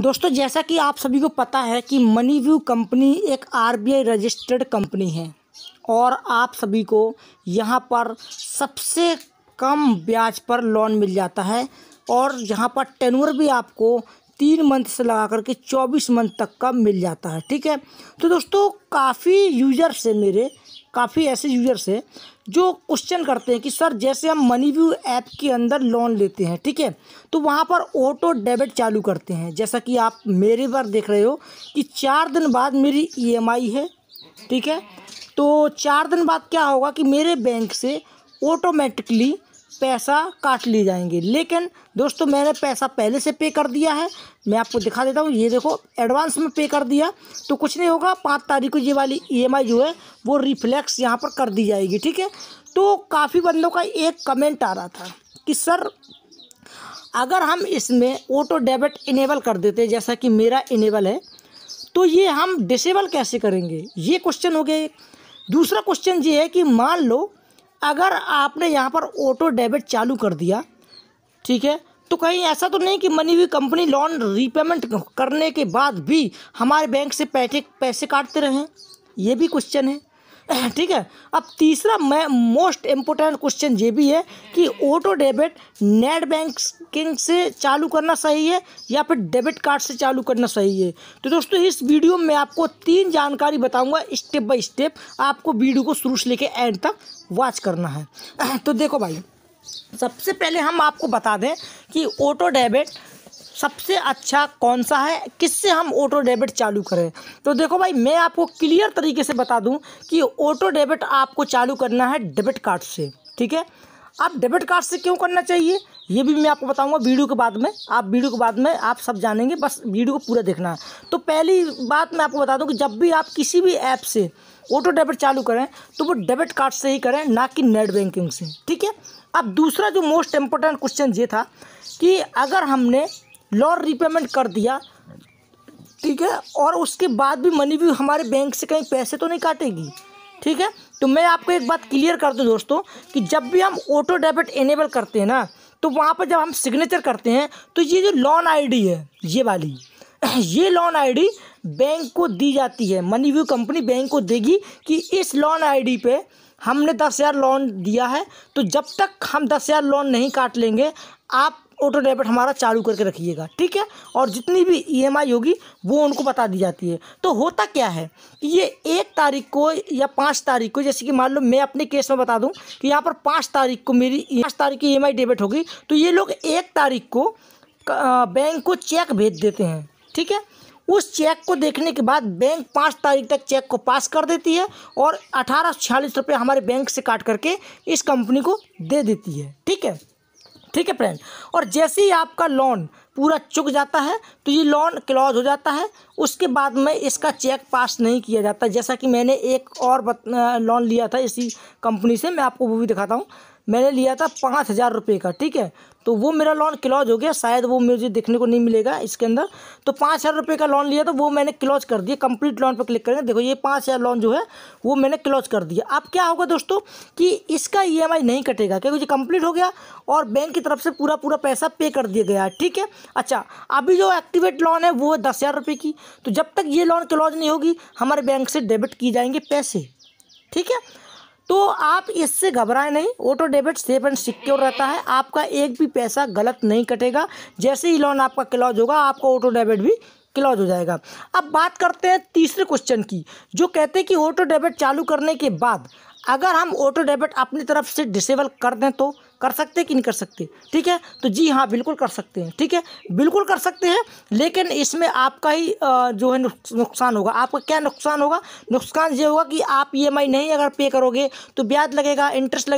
दोस्तों जैसा कि आप सभी को पता है कि मनी व्यू कंपनी एक आरबीआई रजिस्टर्ड कंपनी है और आप सभी को यहाँ पर सबसे कम ब्याज पर लोन मिल जाता है और यहाँ पर टेनवर भी आपको तीन मंथ से लगा करके चौबीस मंथ तक का मिल जाता है ठीक है तो दोस्तों काफ़ी यूजर्स है मेरे काफ़ी ऐसे यूजर्स हैं जो क्वेश्चन करते हैं कि सर जैसे हम मनी व्यू ऐप के अंदर लोन लेते हैं ठीक है तो वहाँ पर ऑटो डेबिट चालू करते हैं जैसा कि आप मेरे बार देख रहे हो कि चार दिन बाद मेरी ईएमआई e है ठीक है तो चार दिन बाद क्या होगा कि मेरे बैंक से ऑटोमेटिकली पैसा काट लिए जाएंगे लेकिन दोस्तों मैंने पैसा पहले से पे कर दिया है मैं आपको दिखा देता हूँ ये देखो एडवांस में पे कर दिया तो कुछ नहीं होगा पाँच तारीख को ये वाली ईएमआई जो है वो रिफ्लेक्स यहाँ पर कर दी जाएगी ठीक है तो काफ़ी बंदों का एक कमेंट आ रहा था कि सर अगर हम इसमें ऑटो डेबिट इनेबल कर देते जैसा कि मेरा इनेबल है तो ये हम डिसेबल कैसे करेंगे ये क्वेश्चन हो गया दूसरा क्वेश्चन ये है कि मान लो अगर आपने यहाँ पर ऑटो डेबिट चालू कर दिया ठीक है तो कहीं ऐसा तो नहीं कि मनी हुई कंपनी लोन रीपेमेंट करने के बाद भी हमारे बैंक से पैसे पैसे काटते रहें ये भी क्वेश्चन है ठीक है अब तीसरा मैं मोस्ट इम्पोर्टेंट क्वेश्चन ये भी है कि ऑटो डेबिट नेट बैंकिंग से चालू करना सही है या फिर डेबिट कार्ड से चालू करना सही है तो दोस्तों इस वीडियो में आपको तीन जानकारी बताऊंगा स्टेप बाय स्टेप आपको वीडियो को शुरू से लेकर एंड तक वॉच करना है तो देखो भाई सबसे पहले हम आपको बता दें कि ऑटो डेबिट सबसे अच्छा कौन सा है किससे हम ऑटो डेबिट चालू करें तो देखो भाई मैं आपको क्लियर तरीके से बता दूं कि ऑटो डेबिट आपको चालू करना है डेबिट कार्ड से ठीक है आप डेबिट कार्ड से क्यों करना चाहिए ये भी मैं आपको बताऊंगा वीडियो के बाद में आप वीडियो के बाद में आप सब जानेंगे बस वीडियो को पूरा देखना है तो पहली बात मैं आपको बता दूं कि जब भी आप किसी भी ऐप से ऑटो डेबिट चालू करें तो वो डेबिट कार्ड से ही करें ना कि नेट बैंकिंग से ठीक है अब दूसरा जो मोस्ट इम्पोर्टेंट क्वेश्चन ये था कि अगर हमने लोन रिपेमेंट कर दिया ठीक है और उसके बाद भी मनी भी हमारे बैंक से कहीं पैसे तो नहीं काटेगी ठीक है तो मैं आपको एक बात क्लियर कर दूँ दोस्तों कि जब भी हम ऑटो डेबिट इनेबल करते हैं ना तो वहाँ पर जब हम सिग्नेचर करते हैं तो ये जो लोन आईडी है ये वाली ये लोन आईडी बैंक को दी जाती है मनी व्यू कंपनी बैंक को देगी कि इस लोन आईडी पे हमने दस हज़ार लोन दिया है तो जब तक हम दस हज़ार लोन नहीं काट लेंगे आप ऑटो डेबिट हमारा चालू करके रखिएगा ठीक है और जितनी भी ईएमआई e होगी वो उनको बता दी जाती है तो होता क्या है कि ये एक तारीख को या पाँच तारीख को जैसे कि मान लो मैं अपने केस में बता दूँ कि यहाँ पर पाँच तारीख को मेरी e पाँच तारीख की ई e डेबिट होगी तो ये लोग एक तारीख को बैंक को चेक भेज देते हैं ठीक है उस चेक को देखने के बाद बैंक पाँच तारीख तक चेक को पास कर देती है और अठारह छियालीस रुपये हमारे बैंक से काट करके इस कंपनी को दे देती है ठीक है ठीक है फ्रेंड और जैसे ही आपका लोन पूरा चुक जाता है तो ये लोन क्लोज हो जाता है उसके बाद में इसका चेक पास नहीं किया जाता जैसा कि मैंने एक और लोन लिया था इसी कंपनी से मैं आपको वो भी दिखाता हूँ मैंने लिया था पाँच हज़ार रुपये का ठीक है तो वो मेरा लोन क्लॉज हो गया शायद वो मुझे देखने को नहीं मिलेगा इसके अंदर तो पाँच हज़ार रुपये का लोन लिया तो वो मैंने क्लॉज कर दिया कंप्लीट लोन पर क्लिक करेंगे देखो ये पाँच हज़ार लोन जो है वो मैंने क्लॉज कर दिया अब क्या होगा दोस्तों कि इसका ई e नहीं कटेगा क्योंकि ये कम्प्लीट हो गया और बैंक की तरफ से पूरा पूरा पैसा पे कर दिया गया है ठीक है अच्छा अभी जो एक्टिवेट लोन है वो है दस हज़ार रुपये की तो जब तक ये लोन क्लॉज नहीं होगी हमारे बैंक से डेबिट की जाएंगे पैसे ठीक है तो आप इससे घबराए नहीं auto debit safe and secure रहता है आपका एक भी पैसा गलत नहीं कटेगा जैसे ही लोन आपका क्लॉज होगा आपका ऑटो डेबिट भी क्लॉज हो जाएगा अब बात करते हैं तीसरे क्वेश्चन की जो कहते हैं कि ऑटो डेबिट चालू करने के बाद अगर हम ऑटो डेबिट अपनी तरफ से डिसेबल कर दें तो कर सकते कि नहीं कर सकते ठीक है तो जी हाँ बिल्कुल कर सकते हैं ठीक है बिल्कुल कर सकते हैं लेकिन इसमें आपका ही जो है नुकसान होगा आपका क्या नुकसान होगा नुकसान ये होगा कि आप ई e नहीं अगर पे करोगे तो ब्याज लगेगा इंटरेस्ट लगेगा